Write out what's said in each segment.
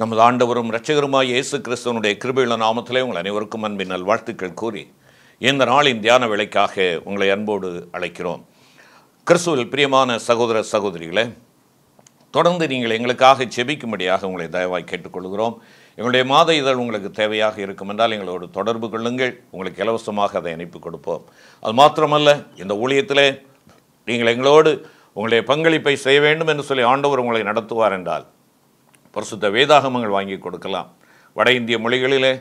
நமது ஆண்டவரும் இரட்சகருமாய் இயேசு கிறிஸ்தவனுடைய கிருபையுள்ள நாமத்திலே உங்கள் அனைவருக்கும் அன்பின் நல்வாழ்த்துக்கள் கூறி இந்த நாளின் தியான விலைக்காக உங்களை அன்போடு அழைக்கிறோம் கிறிஸ்துவில் பிரியமான சகோதர சகோதரிகளே தொடர்ந்து நீங்கள் எங்களுக்காக செபிக்கும்படியாக உங்களை தயவாய் கேட்டுக்கொள்கிறோம் எங்களுடைய மாத இதழ் உங்களுக்கு தேவையாக இருக்கும் என்றால் எங்களோடு தொடர்பு கொள்ளுங்கள் உங்களுக்கு இலவசமாக அதை அனுப்பி கொடுப்போம் அது மாத்திரமல்ல இந்த ஊழியத்தில் நீங்கள் எங்களோடு உங்களுடைய பங்களிப்பை செய்ய வேண்டும் என்று சொல்லி ஆண்டவர் உங்களை நடத்துவார் என்றால் பரிசுத்த வேதாகமங்கள் வாங்கி கொடுக்கலாம் வட இந்திய மொழிகளிலே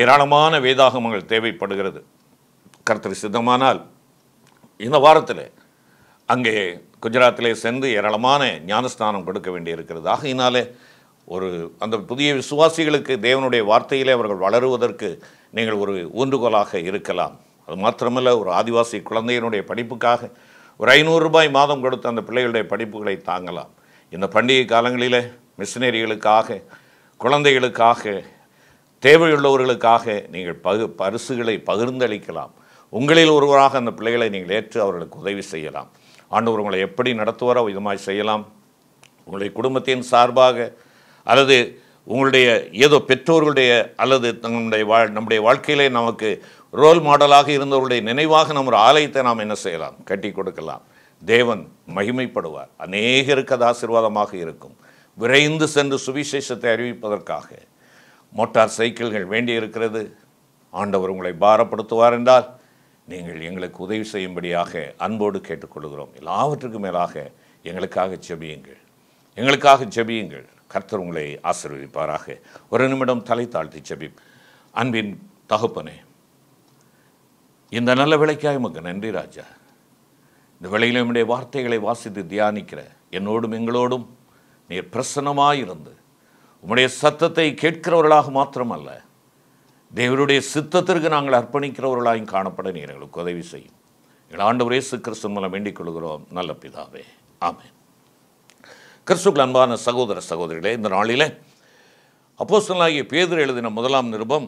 ஏராளமான வேதாகமங்கள் தேவைப்படுகிறது கர்த்தர் சித்தமானால் இந்த வாரத்தில் அங்கே குஜராத்திலே சென்று ஏராளமான ஞானஸ்தானம் கொடுக்க வேண்டியிருக்கிறது ஆகையினாலே ஒரு அந்த புதிய விசுவாசிகளுக்கு தேவனுடைய வார்த்தையிலே அவர்கள் வளருவதற்கு நீங்கள் ஒரு ஊன்றுகோலாக இருக்கலாம் அது மாத்திரமல்ல ஒரு ஆதிவாசி குழந்தையினுடைய படிப்புக்காக ஒரு ஐநூறுரூபாய் மாதம் கொடுத்து அந்த பிள்ளைகளுடைய படிப்புகளை தாங்கலாம் இந்த பண்டிகை காலங்களில் மிஷினரிகளுக்காக குழந்தைகளுக்காக தேவையுள்ளவர்களுக்காக நீங்கள் பகு பரிசுகளை பகிர்ந்தளிக்கலாம் உங்களில் ஒருவராக அந்த பிள்ளைகளை நீங்கள் ஏற்று அவர்களுக்கு உதவி செய்யலாம் ஆண்டவர் உங்களை எப்படி நடத்துவாரோ இதுமாய் செய்யலாம் உங்களுடைய குடும்பத்தின் சார்பாக அல்லது உங்களுடைய ஏதோ பெற்றோர்களுடைய அல்லது நம்முடைய வா நம்முடைய வாழ்க்கையிலே நமக்கு ரோல் மாடலாக இருந்தவர்களுடைய நினைவாக நம்ம ஒரு ஆலயத்தை நாம் என்ன செய்யலாம் கட்டி கொடுக்கலாம் தேவன் மகிமைப்படுவார் அநேகருக்கு அது ஆசீர்வாதமாக இருக்கும் விரைந்து சென்று சுவிசேஷத்தை அறிவிப்பதற்காக மோட்டார் சைக்கிள்கள் வேண்டியிருக்கிறது ஆண்டவர் உங்களை பாரப்படுத்துவார் என்றால் நீங்கள் எங்களுக்கு உதவி செய்யும்படியாக அன்போடு கேட்டுக்கொள்கிறோம் எல்லாவற்றுக்கும் மேலாக எங்களுக்காக ஜெபியுங்கள் எங்களுக்காக ஜெபியுங்கள் கர்த்தர் உங்களை ஆசீர்வதிப்பாராக ஒரு நிமிடம் தலை தாழ்த்தி ஜெபி அன்பின் தகுப்பனே இந்த நல்ல விலைக்காக எமக்கு நன்றி ராஜா இந்த விலையில் என்னுடைய வார்த்தைகளை வாசித்து தியானிக்கிற என்னோடும் எங்களோடும் நீர் பிரசன்னமாயிருந்து உம்முடைய சத்தத்தை கேட்கிறவர்களாக மாத்திரமல்ல தேவருடைய சித்தத்திற்கு நாங்கள் அர்ப்பணிக்கிறவர்களாயும் காணப்பட நீ எங்களுக்கு உதவி செய்யும் எங்கள் ஒரே சு கிறிஸ்தன் மூலம் வேண்டிக் கொள்கிறோம் நல்ல பிதாவே ஆமே கிறிஸ்துக்கள் அன்பான சகோதர சகோதரிகளே இந்த நாளில் அப்போஸ்தலாகிய பேதர் எழுதின முதலாம் நிருபம்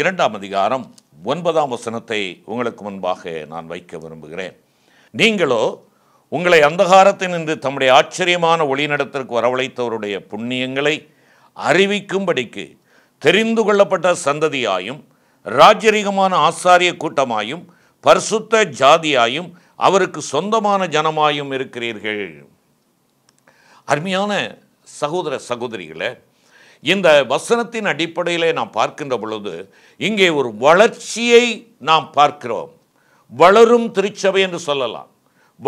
இரண்டாம் அதிகாரம் ஒன்பதாம் வசனத்தை உங்களுக்கு முன்பாக நான் வைக்க விரும்புகிறேன் நீங்களோ உங்களை அந்தகாரத்தின் இன்று தம்முடைய ஆச்சரியமான ஒளிநடத்திற்கு வரவழைத்தவருடைய புண்ணியங்களை அறிவிக்கும்படிக்கு தெரிந்து கொள்ளப்பட்ட சந்ததியாயும் ராஜரிகமான ஆசாரிய கூட்டமாயும் பரிசுத்த ஜாதியாயும் அவருக்கு சொந்தமான ஜனமாயும் இருக்கிறீர்கள் அருமையான சகோதர சகோதரிகளை இந்த வசனத்தின் அடிப்படையில் நாம் பார்க்கின்ற பொழுது இங்கே ஒரு வளர்ச்சியை நாம் பார்க்கிறோம் வளரும் திருச்சபை என்று சொல்லலாம்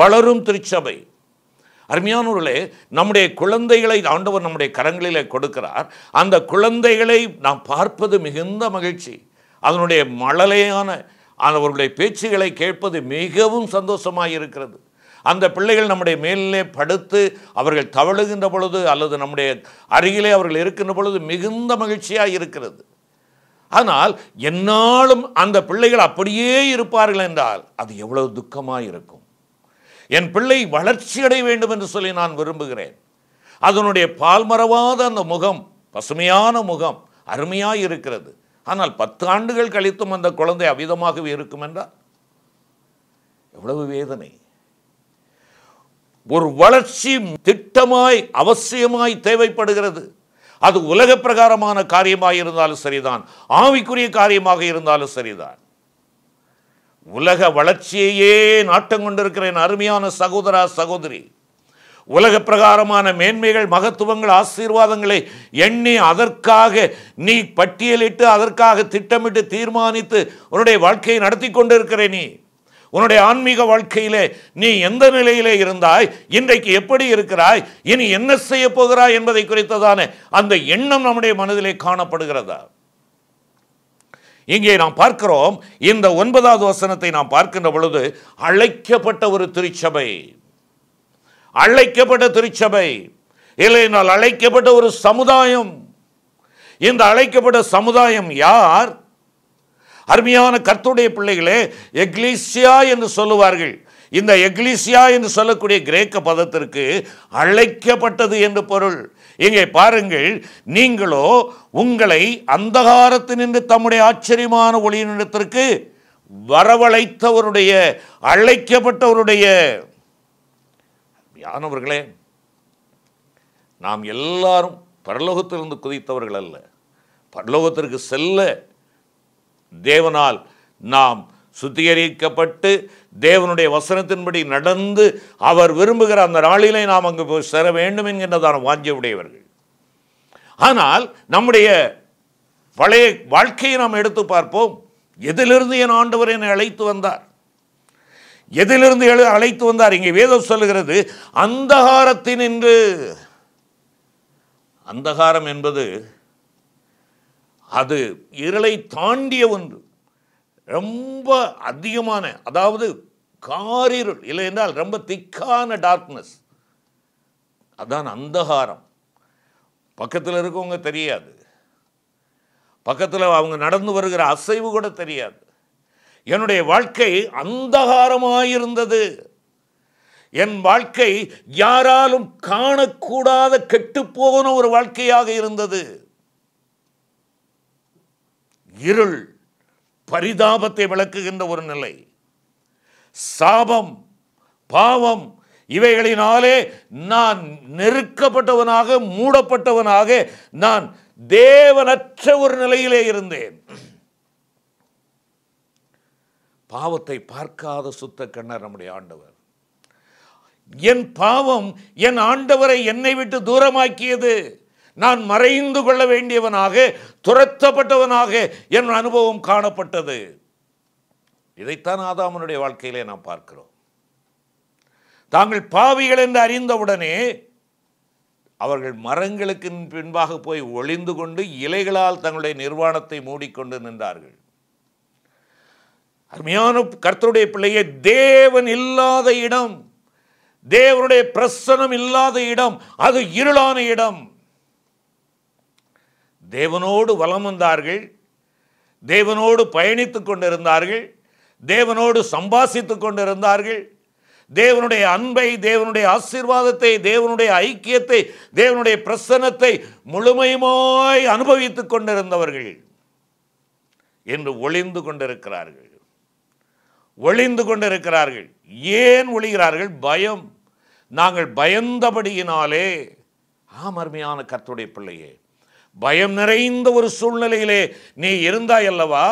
வளரும் திருச்சபை அருமையானவர்களே நம்முடைய குழந்தைகளை ஆண்டவர் நம்முடைய கரங்களிலே கொடுக்கிறார் அந்த குழந்தைகளை நாம் பார்ப்பது மிகுந்த மகிழ்ச்சி அதனுடைய மழலையான அவர்களுடைய பேச்சுகளை கேட்பது மிகவும் சந்தோஷமாக இருக்கிறது அந்த பிள்ளைகள் நம்முடைய மேலே படுத்து அவர்கள் தவழுகின்ற பொழுது அல்லது நம்முடைய அருகிலே அவர்கள் இருக்கின்ற பொழுது மிகுந்த மகிழ்ச்சியாக இருக்கிறது ஆனால் என்னாலும் அந்த பிள்ளைகள் அப்படியே இருப்பார்கள் என்றால் அது எவ்வளவு துக்கமாக இருக்கும் என் பிள்ளை வளர்ச்சி அடைய வேண்டும் என்று சொல்லி நான் விரும்புகிறேன் அதனுடைய பால்மரவாத அந்த முகம் பசுமையான முகம் அருமையாக இருக்கிறது ஆனால் பத்து ஆண்டுகள் கழித்தும் அந்த குழந்தை அவிதமாகவே இருக்கும் என்றால் எவ்வளவு வேதனை ஒரு வளர்ச்சி திட்டமாய் அவசியமாய் தேவைப்படுகிறது அது உலக பிரகாரமான காரியமாக இருந்தாலும் சரிதான் ஆவிக்குரிய காரியமாக இருந்தாலும் சரிதான் உலக வளர்ச்சியையே நாட்டம் கொண்டிருக்கிற என் அருமையான சகோதரா சகோதரி உலக பிரகாரமான மேன்மைகள் மகத்துவங்கள் ஆசீர்வாதங்களை எண்ணி அதற்காக நீ பட்டியலிட்டு அதற்காக திட்டமிட்டு தீர்மானித்து உன்னுடைய வாழ்க்கையை நடத்தி கொண்டிருக்கிற நீ உன்னுடைய ஆன்மீக வாழ்க்கையிலே நீ எந்த நிலையிலே இருந்தாய் இன்றைக்கு எப்படி இருக்கிறாய் இனி என்ன செய்ய போகிறாய் என்பதை குறித்ததான அந்த எண்ணம் நம்முடைய மனதிலே காணப்படுகிறதா இங்கே நாம் பார்க்கிறோம் இந்த ஒன்பதாவது வசனத்தை நாம் பார்க்கின்ற பொழுது அழைக்கப்பட்ட ஒரு திருச்சபை அழைக்கப்பட்ட திருச்சபை என்றால் அழைக்கப்பட்ட ஒரு சமுதாயம் இந்த அழைக்கப்பட்ட சமுதாயம் யார் அருமையான கர்த்துடைய பிள்ளைகளே எக்லீசியா என்று சொல்லுவார்கள் இந்த எக்லீசியா என்று சொல்லக்கூடிய கிரேக்க பதத்திற்கு அழைக்கப்பட்டது என்று பொருள் இங்கே பாருங்கள் நீங்களோ உங்களை நின்று தம்முடைய ஆச்சரியமான ஒளியினிடத்திற்கு வரவழைத்தவருடைய அழைக்கப்பட்டவருடைய யானவர்களே நாம் எல்லாரும் பரலோகத்திலிருந்து குதித்தவர்கள் அல்ல பரலோகத்திற்கு செல்ல தேவனால் நாம் சுத்திகரிக்கப்பட்டு தேவனுடைய வசனத்தின்படி நடந்து அவர் விரும்புகிற அந்த நாளிலே நாம் அங்கு போய் சேர வேண்டும் என்கின்றதான வாஞ்சியுடையவர்கள் ஆனால் நம்முடைய பழைய வாழ்க்கையை நாம் எடுத்து பார்ப்போம் எதிலிருந்து என் ஆண்டவர் என்னை அழைத்து வந்தார் எதிலிருந்து எழு அழைத்து வந்தார் இங்கே வேதம் சொல்லுகிறது அந்தகாரத்தினின்று அந்தகாரம் என்பது அது இருளை தாண்டிய ஒன்று ரொம்ப அதிகமான அதாவது காரிருள் இல்லை என்றால் ரொம்ப திக்கான டார்க்னஸ் அதான் அந்தகாரம் பக்கத்தில் இருக்கவங்க தெரியாது பக்கத்தில் அவங்க நடந்து வருகிற அசைவு கூட தெரியாது என்னுடைய வாழ்க்கை அந்தகாரமாயிருந்தது என் வாழ்க்கை யாராலும் காணக்கூடாத கெட்டுப்போன ஒரு வாழ்க்கையாக இருந்தது இருள் பரிதாபத்தை விளக்குகின்ற ஒரு நிலை சாபம் பாவம் இவைகளினாலே நான் நெருக்கப்பட்டவனாக மூடப்பட்டவனாக நான் தேவனற்ற ஒரு நிலையிலே இருந்தேன் பாவத்தை பார்க்காத சுத்த கண்ணர் நம்முடைய ஆண்டவர் என் பாவம் என் ஆண்டவரை என்னை விட்டு தூரமாக்கியது நான் மறைந்து கொள்ள வேண்டியவனாக துரத்தப்பட்டவனாக என் அனுபவம் காணப்பட்டது இதைத்தான் ஆதாமனுடைய வாழ்க்கையிலே நாம் பார்க்கிறோம் தாங்கள் பாவிகள் என்று அறிந்தவுடனே அவர்கள் மரங்களுக்கு பின்பாக போய் ஒளிந்து கொண்டு இலைகளால் தங்களுடைய நிர்வாணத்தை மூடிக்கொண்டு நின்றார்கள் அருமையான கர்த்தருடைய பிள்ளையே தேவன் இல்லாத இடம் தேவனுடைய பிரசனம் இல்லாத இடம் அது இருளான இடம் தேவனோடு வலம் வந்தார்கள் தேவனோடு பயணித்து கொண்டிருந்தார்கள் தேவனோடு சம்பாசித்து கொண்டிருந்தார்கள் தேவனுடைய அன்பை தேவனுடைய ஆசீர்வாதத்தை தேவனுடைய ஐக்கியத்தை தேவனுடைய பிரசன்னத்தை முழுமையுமாய் அனுபவித்து கொண்டிருந்தவர்கள் என்று ஒளிந்து கொண்டிருக்கிறார்கள் ஒளிந்து கொண்டிருக்கிறார்கள் ஏன் ஒளிகிறார்கள் பயம் நாங்கள் பயந்தபடியினாலே ஆமர்மையான கர்த்துடைய பிள்ளையே பயம் நிறைந்த ஒரு சூழ்நிலையிலே நீ இருந்தாய் அல்லவா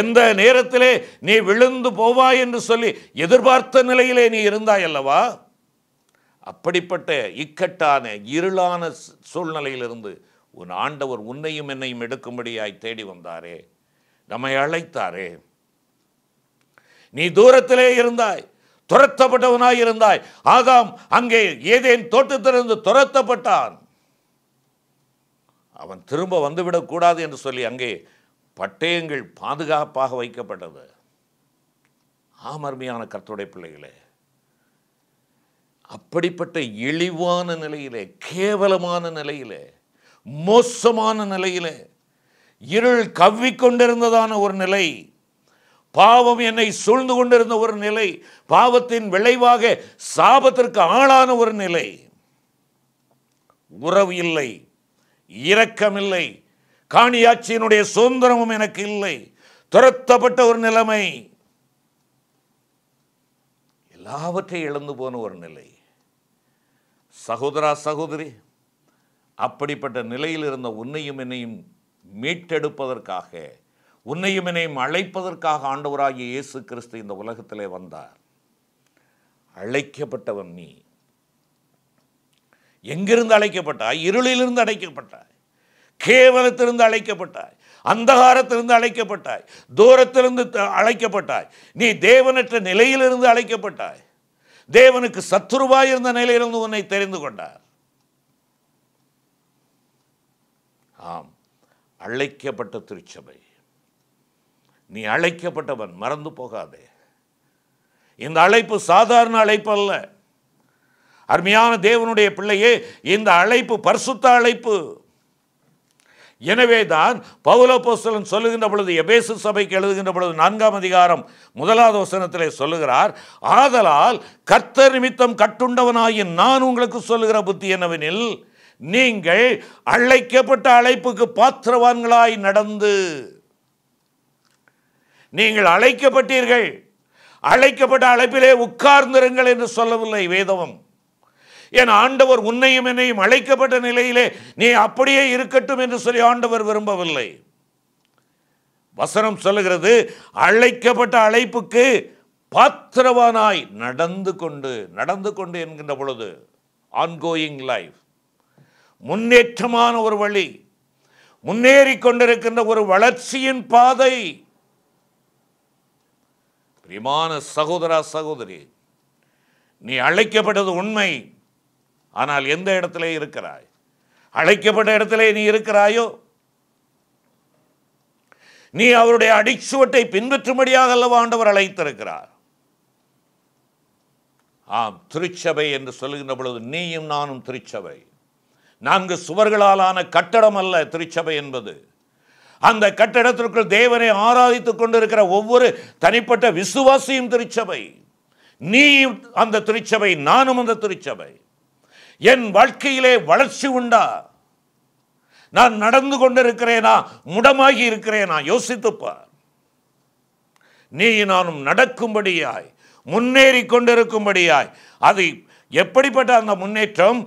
எந்த நேரத்திலே நீ விழுந்து போவாய் என்று சொல்லி எதிர்பார்த்த நிலையிலே நீ இருந்தாய் அல்லவா அப்படிப்பட்ட இக்கட்டான இருளான சூழ்நிலையிலிருந்து உன் ஆண்டவர் உன்னையும் என்னையும் எடுக்கும்படியாய் தேடி வந்தாரே நம்மை அழைத்தாரே நீ தூரத்திலே இருந்தாய் துரத்தப்பட்டவனாய் இருந்தாய் ஆகாம் அங்கே ஏதேன் தோட்டத்திலிருந்து துரத்தப்பட்டான் அவன் திரும்ப வந்துவிடக்கூடாது என்று சொல்லி அங்கே பட்டயங்கள் பாதுகாப்பாக வைக்கப்பட்டது ஆமர்மையான கர்த்துடைய பிள்ளைகளே அப்படிப்பட்ட இழிவான நிலையிலே கேவலமான நிலையிலே மோசமான நிலையிலே இருள் கவ்விக்கொண்டிருந்ததான ஒரு நிலை பாவம் என்னை சூழ்ந்து கொண்டிருந்த ஒரு நிலை பாவத்தின் விளைவாக சாபத்திற்கு ஆளான ஒரு நிலை உறவு இல்லை இரக்கமில்லை காணியாட்சியினுடைய சுதந்திரமும் எனக்கு இல்லை துரத்தப்பட்ட ஒரு நிலைமை எல்லாவற்றையும் இழந்து போன ஒரு நிலை சகோதரா சகோதரி அப்படிப்பட்ட நிலையில் இருந்த உன்னையும் என்னையும் மீட்டெடுப்பதற்காக உன்னையும் என்னையும் அழைப்பதற்காக ஆண்டவராகிய இயேசு கிறிஸ்து இந்த உலகத்திலே வந்தார் அழைக்கப்பட்டவன் நீ எங்கிருந்து அழைக்கப்பட்டாய் இருளிலிருந்து அழைக்கப்பட்டாய் கேவலத்திலிருந்து அழைக்கப்பட்டாய் அந்தகாரத்திலிருந்து அழைக்கப்பட்டாய் தூரத்திலிருந்து அழைக்கப்பட்டாய் நீ தேவனற்ற நிலையிலிருந்து அழைக்கப்பட்டாய் தேவனுக்கு சத்துருவாய் இருந்த நிலையிலிருந்து உன்னை தெரிந்து கொண்டார் ஆம் அழைக்கப்பட்ட திருச்சபை நீ அழைக்கப்பட்டவன் மறந்து போகாதே இந்த அழைப்பு சாதாரண அழைப்பு அல்ல அருமையான தேவனுடைய பிள்ளையே இந்த அழைப்பு பரிசுத்த அழைப்பு எனவே தான் பௌலப்போஸ்தலன் சொல்லுகின்ற பொழுது எபேசு சபைக்கு எழுதுகின்ற பொழுது நான்காம் அதிகாரம் முதலாவது வசனத்திலே சொல்லுகிறார் ஆதலால் கர்த்தர் நிமித்தம் கட்டுண்டவனாயின் நான் உங்களுக்கு சொல்லுகிற புத்தி என்னவெனில் நீங்கள் அழைக்கப்பட்ட அழைப்புக்கு பாத்திரவான்களாய் நடந்து நீங்கள் அழைக்கப்பட்டீர்கள் அழைக்கப்பட்ட அழைப்பிலே உட்கார்ந்திருங்கள் என்று சொல்லவில்லை வேதவம் என் ஆண்டவர் உன்னையும் என்னையும் அழைக்கப்பட்ட நிலையிலே நீ அப்படியே இருக்கட்டும் என்று சொல்லி ஆண்டவர் விரும்பவில்லை வசனம் சொல்லுகிறது அழைக்கப்பட்ட அழைப்புக்கு பாத்திரவானாய் நடந்து கொண்டு நடந்து கொண்டு என்கின்ற பொழுது ஆன்கோயிங் லைஃப் முன்னேற்றமான ஒரு வழி முன்னேறி கொண்டிருக்கின்ற ஒரு வளர்ச்சியின் பாதை பிரிமான சகோதரா சகோதரி நீ அழைக்கப்பட்டது உண்மை ஆனால் எந்த இடத்திலே இருக்கிறாய் அழைக்கப்பட்ட இடத்திலே நீ இருக்கிறாயோ நீ அவருடைய அடிச்சுவட்டை பின்பற்றும்படியாக அல்லவா ஆண்டவர் அழைத்திருக்கிறார் ஆம் திருச்சபை என்று சொல்லுகின்ற பொழுது நீயும் நானும் திருச்சபை நான்கு சுவர்களாலான கட்டடம் அல்ல திருச்சபை என்பது அந்த கட்டடத்திற்குள் தேவனை ஆராதித்துக் கொண்டிருக்கிற ஒவ்வொரு தனிப்பட்ட விசுவாசியும் திருச்சபை நீ அந்த திருச்சபை நானும் அந்த திருச்சபை என் வாழ்க்கையிலே வளர்ச்சி உண்டா நான் நடந்து கொண்டிருக்கிறேனா முடமாகி இருக்கிறேனா யோசித்துப்பா நீ நானும் நடக்கும்படியாய் முன்னேறி கொண்டிருக்கும்படியாய் அது எப்படிப்பட்ட அந்த முன்னேற்றம்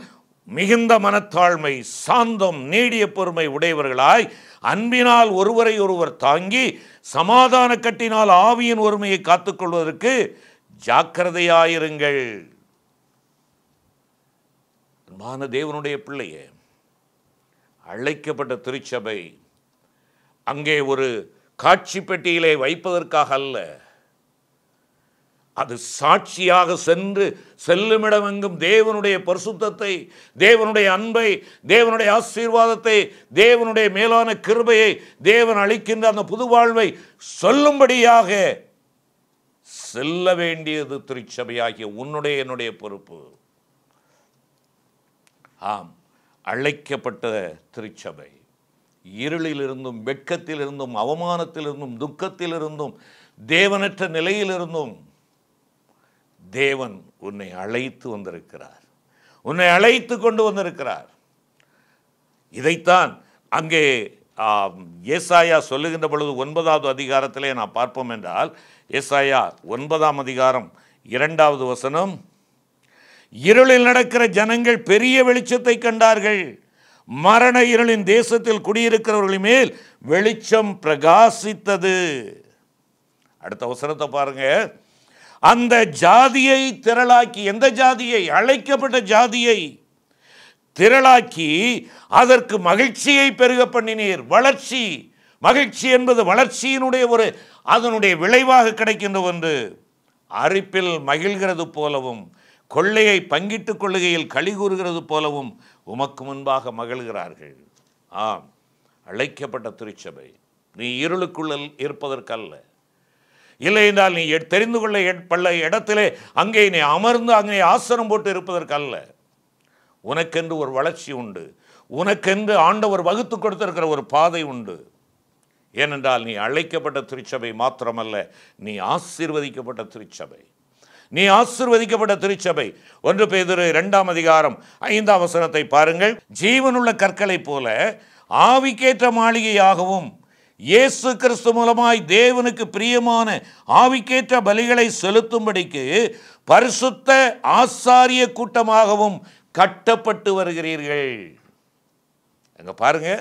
மிகுந்த மனத்தாழ்மை சாந்தம் நீடிய பொறுமை உடையவர்களாய் அன்பினால் ஒருவரை ஒருவர் தாங்கி சமாதான கட்டினால் ஆவியின் ஒருமையை காத்துக்கொள்வதற்கு ஜாக்கிரதையாயிருங்கள் அன்பான தேவனுடைய பிள்ளையே அழைக்கப்பட்ட திருச்சபை அங்கே ஒரு காட்சி பெட்டியிலே வைப்பதற்காக அல்ல அது சாட்சியாக சென்று செல்லுமிடமெங்கும் தேவனுடைய பரிசுத்தத்தை தேவனுடைய அன்பை தேவனுடைய ஆசீர்வாதத்தை தேவனுடைய மேலான கிருபையை தேவன் அளிக்கின்ற அந்த புது வாழ்வை சொல்லும்படியாக செல்ல வேண்டியது திருச்சபையாகிய உன்னுடைய என்னுடைய பொறுப்பு ஆம் அழைக்கப்பட்ட திருச்சபை இருளிலிருந்தும் வெட்கத்திலிருந்தும் அவமானத்திலிருந்தும் துக்கத்திலிருந்தும் தேவனற்ற நிலையிலிருந்தும் தேவன் உன்னை அழைத்து வந்திருக்கிறார் உன்னை அழைத்து கொண்டு வந்திருக்கிறார் இதைத்தான் அங்கே ஏசாயா சொல்லுகின்ற பொழுது ஒன்பதாவது அதிகாரத்திலே நான் பார்ப்போம் என்றால் ஏசாயா ஒன்பதாம் அதிகாரம் இரண்டாவது வசனம் இருளில் நடக்கிற ஜனங்கள் பெரிய வெளிச்சத்தை கண்டார்கள் மரண இருளின் தேசத்தில் குடியிருக்கிறவர்களின் மேல் வெளிச்சம் பிரகாசித்தது அடுத்த அவசரத்தை பாருங்க அந்த ஜாதியை திரளாக்கி எந்த ஜாதியை அழைக்கப்பட்ட ஜாதியை திரளாக்கி அதற்கு மகிழ்ச்சியை பெருக பண்ணினீர் வளர்ச்சி மகிழ்ச்சி என்பது வளர்ச்சியினுடைய ஒரு அதனுடைய விளைவாக கிடைக்கின்ற ஒன்று அரிப்பில் மகிழ்கிறது போலவும் கொள்ளையை பங்கிட்டுக் கொள்ளுகையில் களி கூறுகிறது போலவும் உமக்கு முன்பாக மகிழ்கிறார்கள் ஆம் அழைக்கப்பட்ட திருச்சபை நீ இருளுக்குள்ளல் இருப்பதற்கல்ல இல்லை என்றால் நீ தெரிந்து கொள்ள பல்ல இடத்திலே அங்கே நீ அமர்ந்து அங்கே ஆசனம் போட்டு இருப்பதற்கல்ல உனக்கென்று ஒரு வளர்ச்சி உண்டு உனக்கென்று ஆண்டவர் வகுத்து கொடுத்திருக்கிற ஒரு பாதை உண்டு ஏனென்றால் நீ அழைக்கப்பட்ட திருச்சபை மாத்திரமல்ல நீ ஆசீர்வதிக்கப்பட்ட திருச்சபை நீ ஆசிர்வதிக்கப்பட்ட திருச்சபை ஒன்று பேதிரு இரண்டாம் அதிகாரம் ஐந்தாம் வசனத்தை பாருங்கள் ஜீவனுள்ள கற்களை போல ஆவிக்கேற்ற மாளிகையாகவும் இயேசு கிறிஸ்து மூலமாய் தேவனுக்கு பிரியமான ஆவிக்கேற்ற பலிகளை செலுத்தும்படிக்கு பரிசுத்த ஆசாரிய கூட்டமாகவும் கட்டப்பட்டு வருகிறீர்கள் அங்கே பாருங்க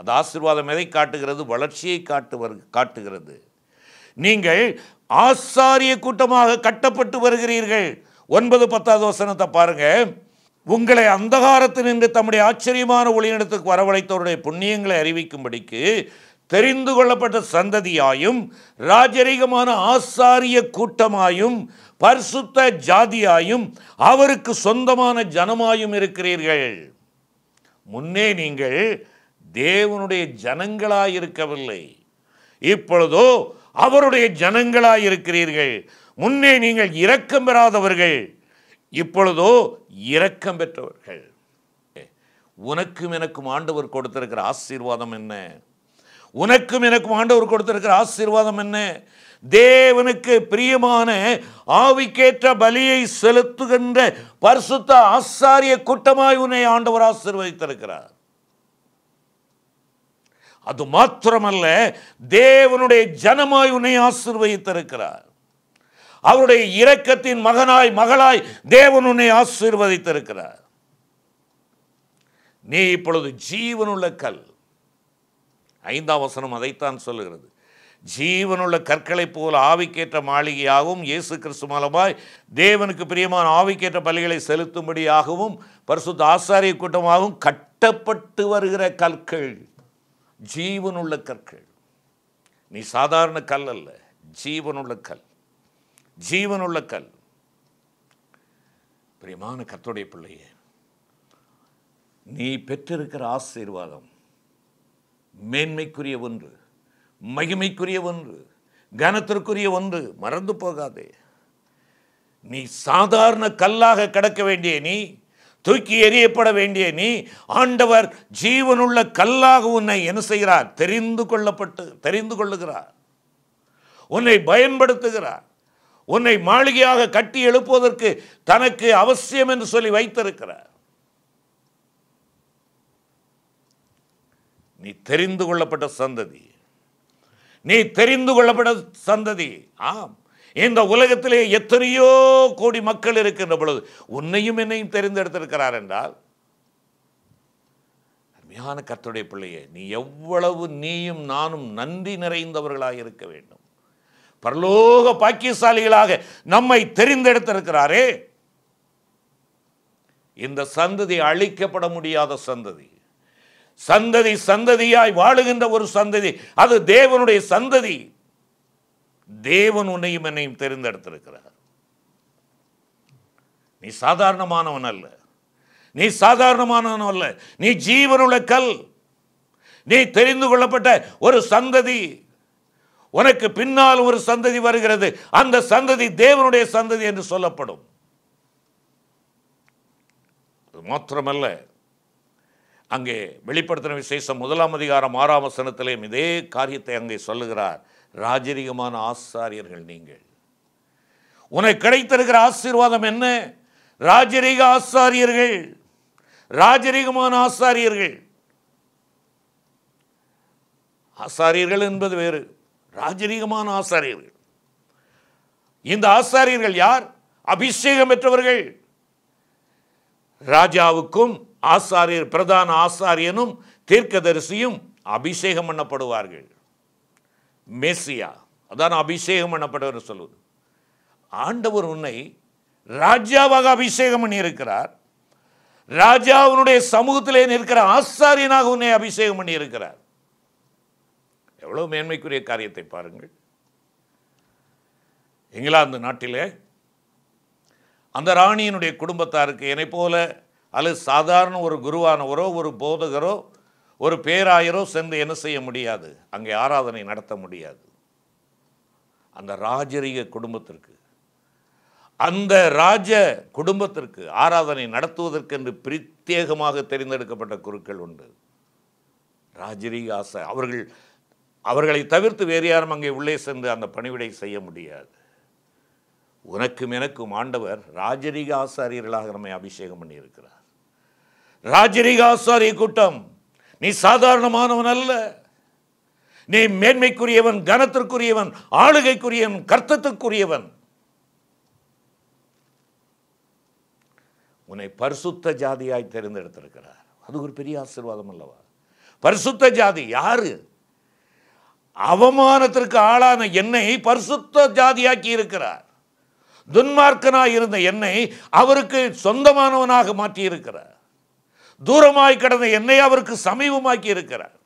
அந்த ஆசிர்வாதம் எதை காட்டுகிறது வளர்ச்சியை காட்டு காட்டுகிறது நீங்கள் ஆசாரிய கூட்டமாக கட்டப்பட்டு வருகிறீர்கள் ஒன்பது பத்தாவது வசனத்தை பாருங்க உங்களை அந்தகாரத்தில் நின்று தம்முடைய ஆச்சரியமான ஒளியிடத்துக்கு வரவழைத்தவருடைய புண்ணியங்களை அறிவிக்கும்படிக்கு தெரிந்து கொள்ளப்பட்ட சந்ததியாயும் ராஜரீகமான ஆசாரிய கூட்டமாயும் பரிசுத்த ஜாதியாயும் அவருக்கு சொந்தமான ஜனமாயும் இருக்கிறீர்கள் முன்னே நீங்கள் தேவனுடைய ஜனங்களாயிருக்கவில்லை இப்பொழுதோ அவருடைய ஜனங்களாக இருக்கிறீர்கள் முன்னே நீங்கள் இரக்கம் பெறாதவர்கள் இப்பொழுதோ இரக்கம் பெற்றவர்கள் உனக்கும் எனக்கும் ஆண்டவர் கொடுத்திருக்கிற ஆசீர்வாதம் என்ன உனக்கும் எனக்கும் ஆண்டவர் கொடுத்திருக்கிற ஆசீர்வாதம் என்ன தேவனுக்கு பிரியமான ஆவிக்கேற்ற பலியை செலுத்துகின்ற பரிசுத்த ஆசாரிய கூட்டமாய் உன்னை ஆண்டவர் ஆசீர்வதித்திருக்கிறார் அது மாத்திரமல்ல தேவனுடைய ஜனமாய் உன்னை ஆசிர்வதித்திருக்கிறார் அவருடைய இரக்கத்தின் மகனாய் மகளாய் தேவன் உன்னை ஆசீர்வதித்திருக்கிறார் நீ இப்பொழுது ஜீவனுள்ள கல் ஐந்தாம் வசனம் அதைத்தான் சொல்லுகிறது ஜீவனுள்ள கற்களைப் போல் ஆவிக்கேற்ற மாளிகையாகவும் இயேசு கிறிஸ்து மூலமாய் தேவனுக்கு பிரியமான ஆவிக்கேற்ற பள்ளிகளை செலுத்தும்படியாகவும் பரிசுத்த ஆசாரிய கூட்டமாகவும் கட்டப்பட்டு வருகிற கற்கள் ஜீவனுள்ள கற்கள் நீ சாதாரண கல் அல்ல ஜீவனுள்ள கல் ஜீவனுள்ள கல் பிரியமான கத்தோடைய பிள்ளைய நீ பெற்றிருக்கிற ஆசீர்வாதம் மேன்மைக்குரிய ஒன்று மகிமைக்குரிய ஒன்று கனத்திற்குரிய ஒன்று மறந்து போகாதே நீ சாதாரண கல்லாக கிடக்க வேண்டிய நீ தூக்கி எறியப்பட வேண்டிய நீ ஆண்டவர் ஜீவனுள்ள கல்லாக உன்னை என்ன செய்கிறார் தெரிந்து கொள்ளப்பட்டு தெரிந்து கொள்ளுகிறார் உன்னை பயன்படுத்துகிறார் உன்னை மாளிகையாக கட்டி எழுப்புவதற்கு தனக்கு அவசியம் என்று சொல்லி வைத்திருக்கிறார் நீ தெரிந்து கொள்ளப்பட்ட சந்ததி நீ தெரிந்து கொள்ளப்பட்ட சந்ததி ஆம் இந்த உலகத்திலே எத்தனையோ கோடி மக்கள் இருக்கின்ற பொழுது உன்னையும் என்னையும் தெரிந்தெடுத்திருக்கிறார் என்றால் அருமையான கத்துடைய பிள்ளையே நீ எவ்வளவு நீயும் நானும் நன்றி நிறைந்தவர்களாக இருக்க வேண்டும் பரலோக பாக்கியசாலிகளாக நம்மை தெரிந்தெடுத்திருக்கிறாரே இந்த சந்ததி அழிக்கப்பட முடியாத சந்ததி சந்ததி சந்ததியாய் வாழுகின்ற ஒரு சந்ததி அது தேவனுடைய சந்ததி தேவன் உன்னையும் என்னையும் தெரிந்தெடுத்திருக்கிறார் நீ சாதாரணமானவன் அல்ல நீ சாதாரணமானவன் அல்ல நீ ஜீவனுள்ள கல் நீ தெரிந்து கொள்ளப்பட்ட ஒரு சந்ததி உனக்கு பின்னால் ஒரு சந்ததி வருகிறது அந்த சந்ததி தேவனுடைய சந்ததி என்று சொல்லப்படும் மாத்திரமல்ல அங்கே வெளிப்படுத்தின விசேஷம் முதலாம் அதிகாரம் ஆறாம் வசனத்திலேயும் இதே காரியத்தை அங்கே சொல்லுகிறார் ராஜரிகமான ஆசாரியர்கள் நீங்கள் உனக்கு கிடைத்திருக்கிற ஆசீர்வாதம் என்ன ராஜரீக ஆசாரியர்கள் ராஜரிகமான ஆசாரியர்கள் ஆசாரியர்கள் என்பது வேறு ராஜரீகமான ஆசாரியர்கள் இந்த ஆசாரியர்கள் யார் அபிஷேகம் பெற்றவர்கள் ராஜாவுக்கும் ஆசாரியர் பிரதான ஆசாரியனும் தீர்க்கதரிசியும் அபிஷேகம் பண்ணப்படுவார்கள் மேசியா அதான் அபிஷேகம் பண்ணப்பட்டவர் சொல்லுவது ஆண்டவர் உன்னை ராஜாவாக அபிஷேகம் பண்ணியிருக்கிறார் ராஜா உன்னுடைய சமூகத்திலே நிற்கிற ஆசாரியனாக உன்னை அபிஷேகம் பண்ணியிருக்கிறார் எவ்வளோ மேன்மைக்குரிய காரியத்தை பாருங்கள் இங்கிலாந்து நாட்டிலே அந்த ராணியினுடைய குடும்பத்தாருக்கு என்னை போல அல்லது சாதாரண ஒரு குருவானவரோ ஒரு போதகரோ ஒரு பேராயரோ சென்று என்ன செய்ய முடியாது அங்கே ஆராதனை நடத்த முடியாது அந்த ராஜரீக குடும்பத்திற்கு அந்த ராஜ குடும்பத்திற்கு ஆராதனை நடத்துவதற்கென்று பிரத்யேகமாக தெரிந்தெடுக்கப்பட்ட குருக்கள் உண்டு ராஜரிக ஆசை அவர்கள் அவர்களை தவிர்த்து வேறு யாரும் அங்கே உள்ளே சென்று அந்த பணிவிடை செய்ய முடியாது உனக்கும் எனக்கும் ஆண்டவர் ராஜரீக ஆசாரியர்களாக நம்மை அபிஷேகம் பண்ணியிருக்கிறார் ராஜரீக ஆசாரிய கூட்டம் நீ சாதாரணமானவன் அல்ல நீ மேன்மைக்குரியவன் கனத்திற்குரியவன் ஆளுகைக்குரியவன் கர்த்தத்துக்குரியவன் உன்னை பரிசுத்த ஜாதியாய் தேர்ந்தெடுத்திருக்கிறார் அது ஒரு பெரிய ஆசீர்வாதம் அல்லவா பரிசுத்த ஜாதி யாரு அவமானத்திற்கு ஆளான என்னை பரிசுத்த ஜாதியாக்கி இருக்கிறார் துன்மார்க்கனாய் இருந்த என்னை அவருக்கு சொந்தமானவனாக மாற்றியிருக்கிறார் தூரமாய் கடந்த என்னை அவருக்கு சமீபமாக்கி இருக்கிறார்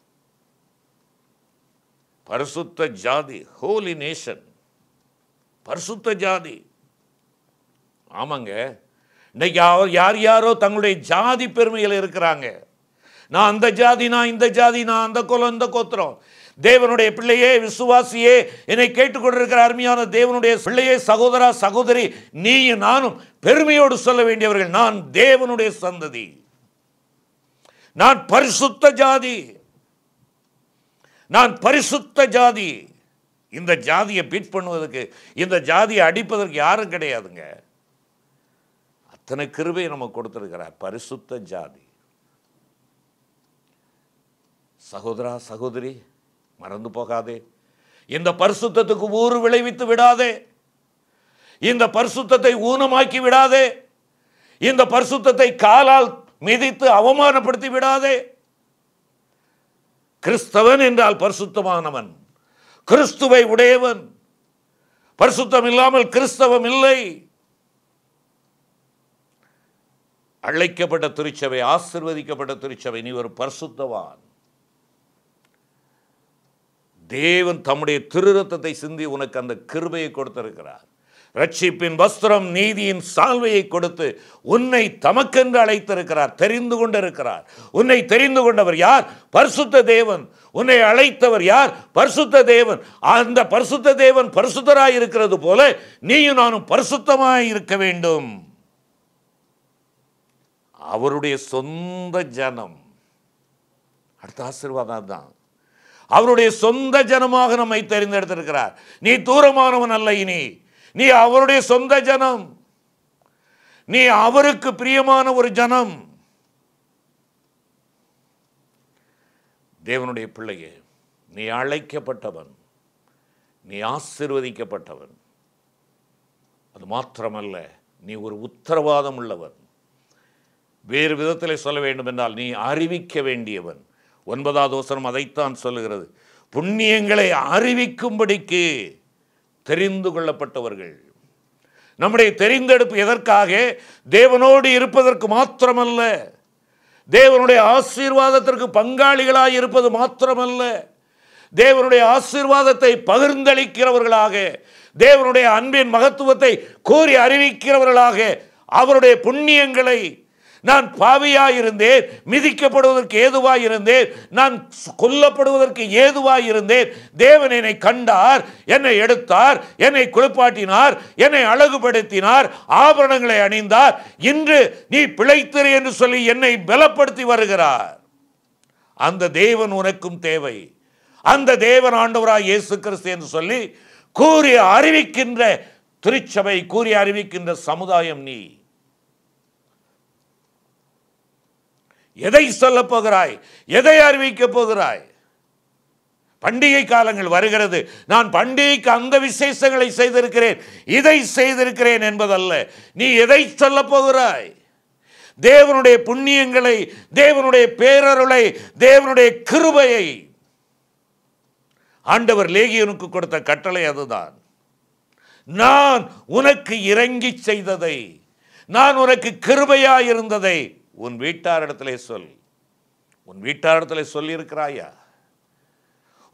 பரிசுத்த ஜாதி ஹோலி நேஷன் பரிசுத்த ஜாதி ஆமாங்க இன்னைக்கு அவர் யார் யாரோ தங்களுடைய ஜாதி பெருமையில் இருக்கிறாங்க நான் அந்த ஜாதி நான் இந்த ஜாதி நான் அந்த குலம் இந்த கோத்திரம் தேவனுடைய பிள்ளையே விசுவாசியே என்னை கேட்டுக்கொண்டிருக்கிற அருமையான தேவனுடைய பிள்ளையே சகோதரா சகோதரி நீயும் நானும் பெருமையோடு சொல்ல வேண்டியவர்கள் நான் தேவனுடைய சந்ததி நான் பரிசுத்த ஜாதி நான் பரிசுத்த ஜாதி இந்த ஜாதியை பீட் பண்ணுவதற்கு இந்த ஜாதியை அடிப்பதற்கு யாரும் கிடையாதுங்க அத்தனை கிருபையை நம்ம கொடுத்துருக்கிறார் பரிசுத்த ஜாதி சகோதரா சகோதரி மறந்து போகாதே இந்த பரிசுத்தத்துக்கு ஊறு விளைவித்து விடாதே இந்த பரிசுத்தத்தை ஊனமாக்கி விடாதே இந்த பரிசுத்தத்தை காலால் மிதித்து அவமானப்படுத்தி விடாதே கிறிஸ்தவன் என்றால் பரிசுத்தமானவன் கிறிஸ்துவை உடையவன் பரிசுத்தம் இல்லாமல் கிறிஸ்தவம் இல்லை அழைக்கப்பட்ட திருச்சபை ஆசிர்வதிக்கப்பட்ட திருச்சபை நீ ஒரு பரிசுத்தவான் தேவன் தம்முடைய திருரத்தத்தை சிந்தி உனக்கு அந்த கிருபையை கொடுத்திருக்கிறார் ரட்சிப்பின் வஸ்திரம் நீதியின் சால்வையை கொடுத்து உன்னை தமக்கென்று அழைத்திருக்கிறார் தெரிந்து கொண்டிருக்கிறார் உன்னை தெரிந்து கொண்டவர் யார் பரிசுத்த தேவன் உன்னை அழைத்தவர் யார் பரிசுத்த தேவன் அந்த பரிசுத்த தேவன் பரிசுத்தராய் இருக்கிறது போல நீயும் நானும் பரிசுத்தமாய் இருக்க வேண்டும் அவருடைய சொந்த ஜனம் அடுத்த ஆசீர்வாதம் தான் அவருடைய சொந்த ஜனமாக நம்மை தெரிந்தெடுத்திருக்கிறார் நீ தூரமானவன் அல்ல இனி நீ அவருடைய சொந்த ஜனம் நீ அவருக்கு பிரியமான ஒரு ஜனம் தேவனுடைய பிள்ளையே நீ அழைக்கப்பட்டவன் நீ ஆசிர்வதிக்கப்பட்டவன் அது மாத்திரமல்ல நீ ஒரு உத்தரவாதம் உள்ளவன் வேறு விதத்தில் சொல்ல வேண்டும் என்றால் நீ அறிவிக்க வேண்டியவன் ஒன்பதாவது வசனம் அதைத்தான் சொல்லுகிறது புண்ணியங்களை அறிவிக்கும்படிக்கு தெரிந்து கொள்ளப்பட்டவர்கள் நம்முடைய தெரிந்தெடுப்பு எதற்காக தேவனோடு இருப்பதற்கு மாத்திரமல்ல தேவனுடைய ஆசீர்வாதத்திற்கு பங்காளிகளாக இருப்பது மாத்திரமல்ல தேவனுடைய ஆசீர்வாதத்தை பகிர்ந்தளிக்கிறவர்களாக தேவனுடைய அன்பின் மகத்துவத்தை கூறி அறிவிக்கிறவர்களாக அவருடைய புண்ணியங்களை நான் பாவியாயிருந்தேன் மிதிக்கப்படுவதற்கு ஏதுவாயிருந்தேன் நான் கொல்லப்படுவதற்கு ஏதுவாயிருந்தேன் தேவன் என்னை கண்டார் என்னை எடுத்தார் என்னை குளிப்பாட்டினார் என்னை அழகுபடுத்தினார் ஆபரணங்களை அணிந்தார் இன்று நீ பிழைத்திரு என்று சொல்லி என்னை பலப்படுத்தி வருகிறார் அந்த தேவன் உனக்கும் தேவை அந்த தேவன் ஆண்டவராக இயேசு கிறிஸ்து என்று சொல்லி கூறி அறிவிக்கின்ற திருச்சபை கூறி அறிவிக்கின்ற சமுதாயம் நீ எதை சொல்ல போகிறாய் எதை அறிவிக்கப் போகிறாய் பண்டிகை காலங்கள் வருகிறது நான் பண்டிகைக்கு அந்த விசேஷங்களை செய்திருக்கிறேன் இதை செய்திருக்கிறேன் என்பதல்ல நீ எதை சொல்ல போகிறாய் தேவனுடைய புண்ணியங்களை தேவனுடைய பேரருளை தேவனுடைய கிருபையை ஆண்டவர் லேகியனுக்கு கொடுத்த கட்டளை அதுதான் நான் உனக்கு இறங்கி செய்ததை நான் உனக்கு கிருபையாயிருந்ததை உன் வீட்டாரிடத்திலே சொல் உன் வீட்டாரிடத்திலே சொல்லியிருக்கிறாயா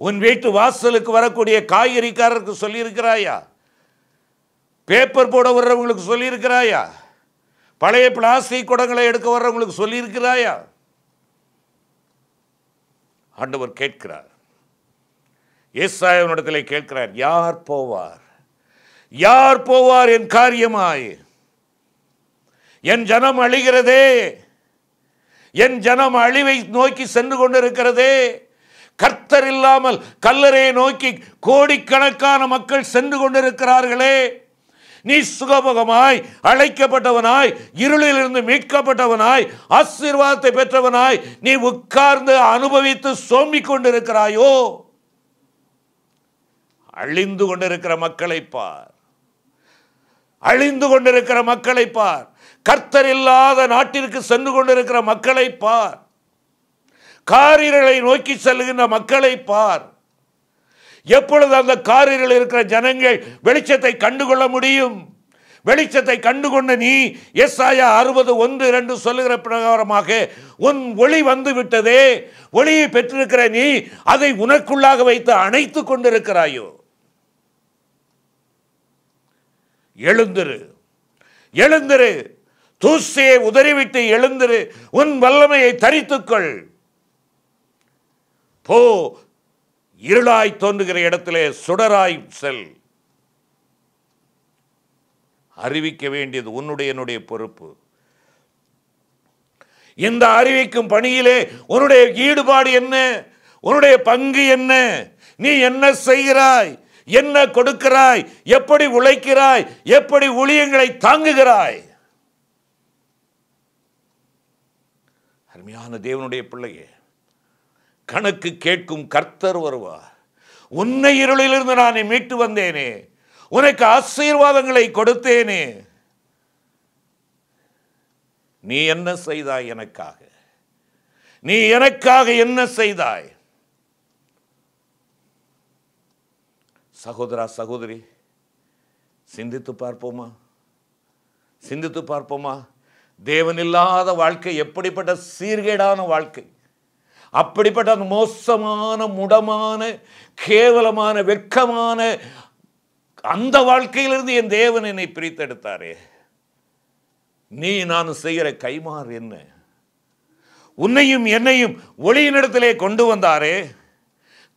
உன் வீட்டு வாசலுக்கு வரக்கூடிய காய்கறிக்காரருக்கு சொல்லியிருக்கிறாயா பேப்பர் போட வர்றவங்களுக்கு சொல்லியிருக்கிறாயா பழைய பிளாஸ்டிக் குடங்களை எடுக்க வர்றவங்களுக்கு சொல்லியிருக்கிறாயா ஆண்டவர் கேட்கிறார் ஏசாயவனிடத்தில் கேட்கிறார் யார் போவார் யார் போவார் என் காரியமாய் என் ஜனம் அழிகிறதே என் ஜனம் அழிவை நோக்கி சென்று கொண்டிருக்கிறது கர்த்தர் இல்லாமல் கல்லறையை நோக்கி கோடிக்கணக்கான மக்கள் சென்று கொண்டிருக்கிறார்களே நீ சுகபோகமாய் அழைக்கப்பட்டவனாய் இருளிலிருந்து மீட்கப்பட்டவனாய் ஆசீர்வாதத்தை பெற்றவனாய் நீ உட்கார்ந்து அனுபவித்து சோம்பிக் கொண்டிருக்கிறாயோ அழிந்து கொண்டிருக்கிற மக்களை பார் அழிந்து கொண்டிருக்கிற மக்களை பார் கர்த்தர் இல்லாத நாட்டிற்கு சென்று கொண்டிருக்கிற மக்களை பார் காரிரலை நோக்கி செல்கின்ற மக்களை பார் எப்பொழுது அந்த காரில் இருக்கிற ஜனங்கள் வெளிச்சத்தை கண்டுகொள்ள முடியும் வெளிச்சத்தை கண்டுகொண்ட நீ எஸ் ஆயா அறுபது ஒன்று ரெண்டு சொல்லுகிற பிரகாரமாக உன் ஒளி வந்து விட்டதே ஒளியை பெற்றிருக்கிற நீ அதை உனக்குள்ளாக வைத்து அணைத்து கொண்டிருக்கிறாயோ எழுந்திரு எழுந்திரு தூசியை உதறிவிட்டு எழுந்திரு உன் வல்லமையை தரித்துக்கொள் போ இருளாய் தோன்றுகிற இடத்திலே சுடராய் செல் அறிவிக்க வேண்டியது உன்னுடைய பொறுப்பு இந்த அறிவிக்கும் பணியிலே உன்னுடைய ஈடுபாடு என்ன உன்னுடைய பங்கு என்ன நீ என்ன செய்கிறாய் என்ன கொடுக்கிறாய் எப்படி உழைக்கிறாய் எப்படி ஊழியங்களை தாங்குகிறாய் அருமையான தேவனுடைய பிள்ளையே கணக்கு கேட்கும் கர்த்தர் வருவார் உன்னை இருளிலிருந்து நான் மீட்டு வந்தேனே உனக்கு ஆசீர்வாதங்களை கொடுத்தேனே நீ என்ன செய்தாய் எனக்காக நீ எனக்காக என்ன செய்தாய் சகோதரா சகோதரி சிந்தித்து பார்ப்போமா சிந்தித்து பார்ப்போமா தேவனில்லாத வாழ்க்கை எப்படிப்பட்ட சீர்கேடான வாழ்க்கை அப்படிப்பட்ட அந்த மோசமான முடமான கேவலமான வெட்கமான அந்த வாழ்க்கையிலிருந்து என் தேவன் என்னை பிரித்தெடுத்தாரே நீ நான் செய்கிற கைமாறு என்ன உன்னையும் என்னையும் ஒளியினிடத்திலே கொண்டு வந்தாரே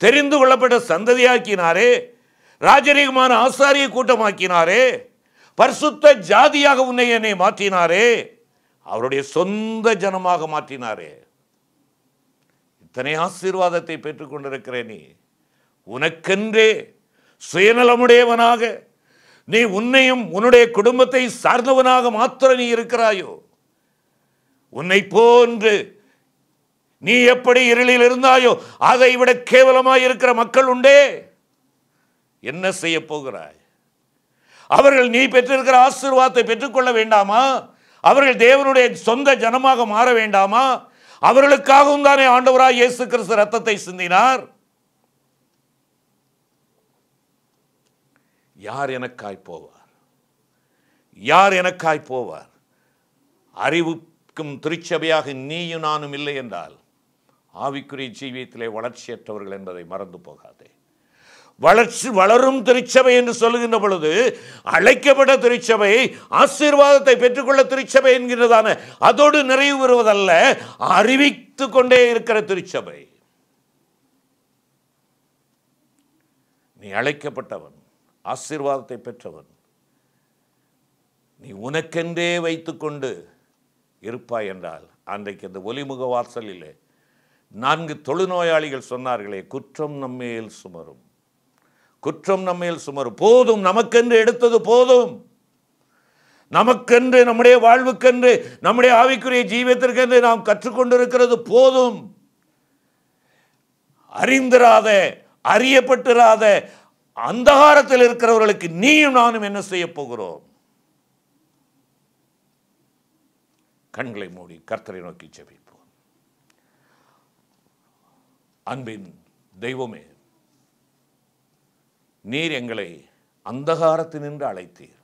தெரிந்து கொள்ளப்பட்ட சந்ததியாக்கினாரே ராஜரீகமான ஆசாரிய கூட்டமாக்கினாரே பரிசுத்த ஜாதியாக உன்னை என்னை மாற்றினாரே அவருடைய சொந்த ஜனமாக மாற்றினாரே இத்தனை ஆசீர்வாதத்தை பெற்றுக்கொண்டிருக்கிறே நீ உனக்கென்றே சுயநலமுடையவனாக நீ உன்னையும் உன்னுடைய குடும்பத்தை சார்ந்தவனாக மாத்திர நீ இருக்கிறாயோ உன்னை போன்று நீ எப்படி இருளில் இருந்தாயோ அதை விட கேவலமாக இருக்கிற மக்கள் உண்டே என்ன செய்ய போகிறாய் அவர்கள் நீ பெற்றிருக்கிற ஆசீர்வாதத்தை பெற்றுக்கொள்ள வேண்டாமா அவர்கள் தேவனுடைய சொந்த ஜனமாக மாற வேண்டாமா அவர்களுக்காகவும் தானே ஆண்டவராக இயேசு கிறிஸ்து ரத்தத்தை சிந்தினார் யார் எனக்காய் போவார் யார் எனக்காய் போவார் அறிவுக்கும் திருச்சபையாக நீயும் நானும் இல்லை என்றால் ஆவிக்குரிய ஜீவியத்திலே வளர்ச்சியற்றவர்கள் என்பதை மறந்து போகாதே வளர்ச்சி வளரும் திருச்சபை என்று சொல்லுகின்ற பொழுது அழைக்கப்பட்ட திருச்சபை ஆசீர்வாதத்தை பெற்றுக்கொள்ள திருச்சபை என்கிறதான அதோடு நிறைவு பெறுவதல்ல அறிவித்து கொண்டே இருக்கிற திருச்சபை நீ அழைக்கப்பட்டவன் ஆசீர்வாதத்தை பெற்றவன் நீ உனக்கென்றே வைத்துக்கொண்டு இருப்பாய் என்றால் அன்றைக்கு அந்த ஒலிமுக வாசலிலே நான்கு தொழுநோயாளிகள் சொன்னார்களே குற்றம் நம்மேல் சுமரும் குற்றம் நம்மையில் சுமர் போதும் நமக்கென்று எடுத்தது போதும் நமக்கென்று நம்முடைய வாழ்வுக்கென்று நம்முடைய ஆவிக்குரிய ஜீவியத்திற்கென்று நாம் கற்றுக்கொண்டிருக்கிறது போதும் அறிந்திராத அறியப்பட்டிராத அந்தகாரத்தில் இருக்கிறவர்களுக்கு நீயும் நானும் என்ன செய்ய போகிறோம் கண்களை மூடி கர்த்தரை நோக்கி செவிப்போம் அன்பின் தெய்வமே நீர் எங்களை நின்று அழைத்தீர்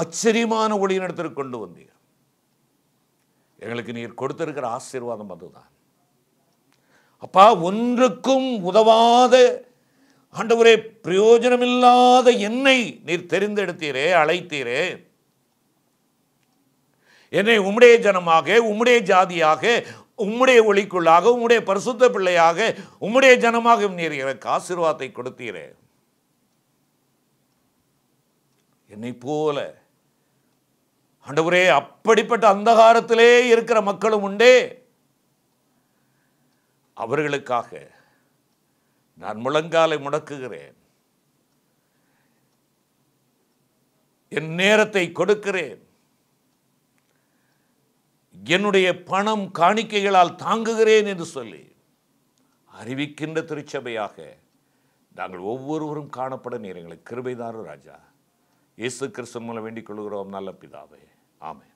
ஆச்சரியமான ஒளியினிடத்திற்கு கொண்டு வந்தீர் எங்களுக்கு நீர் கொடுத்திருக்கிற ஆசீர்வாதம் அதுதான் அப்பா ஒன்றுக்கும் உதவாத ஆண்டவரே பிரயோஜனமில்லாத என்னை நீர் தெரிந்தெடுத்தீரே அழைத்தீரே என்னை உம்முடைய ஜனமாக உம்முடைய ஜாதியாக உம்முடைய ஒளிக்குள்ளாக உம்முடைய பரிசுத்த பிள்ளையாக உம்முடைய ஜனமாக நீர் எனக்கு ஆசீர்வாதத்தை கொடுத்தீரே என்னை போல ஆண்டவரே அப்படிப்பட்ட அந்தகாரத்திலே இருக்கிற மக்களும் உண்டே அவர்களுக்காக நான் முழங்காலை முடக்குகிறேன் என் நேரத்தை கொடுக்கிறேன் என்னுடைய பணம் காணிக்கைகளால் தாங்குகிறேன் என்று சொல்லி அறிவிக்கின்ற திருச்சபையாக நாங்கள் ஒவ்வொருவரும் காணப்பட நேரங்களை கிருபைதாரு ராஜா இயேசு கிறிஸ்தன் மூலம் வேண்டிக் கொள்கிறோம் நல்ல பிதாவே ஆமே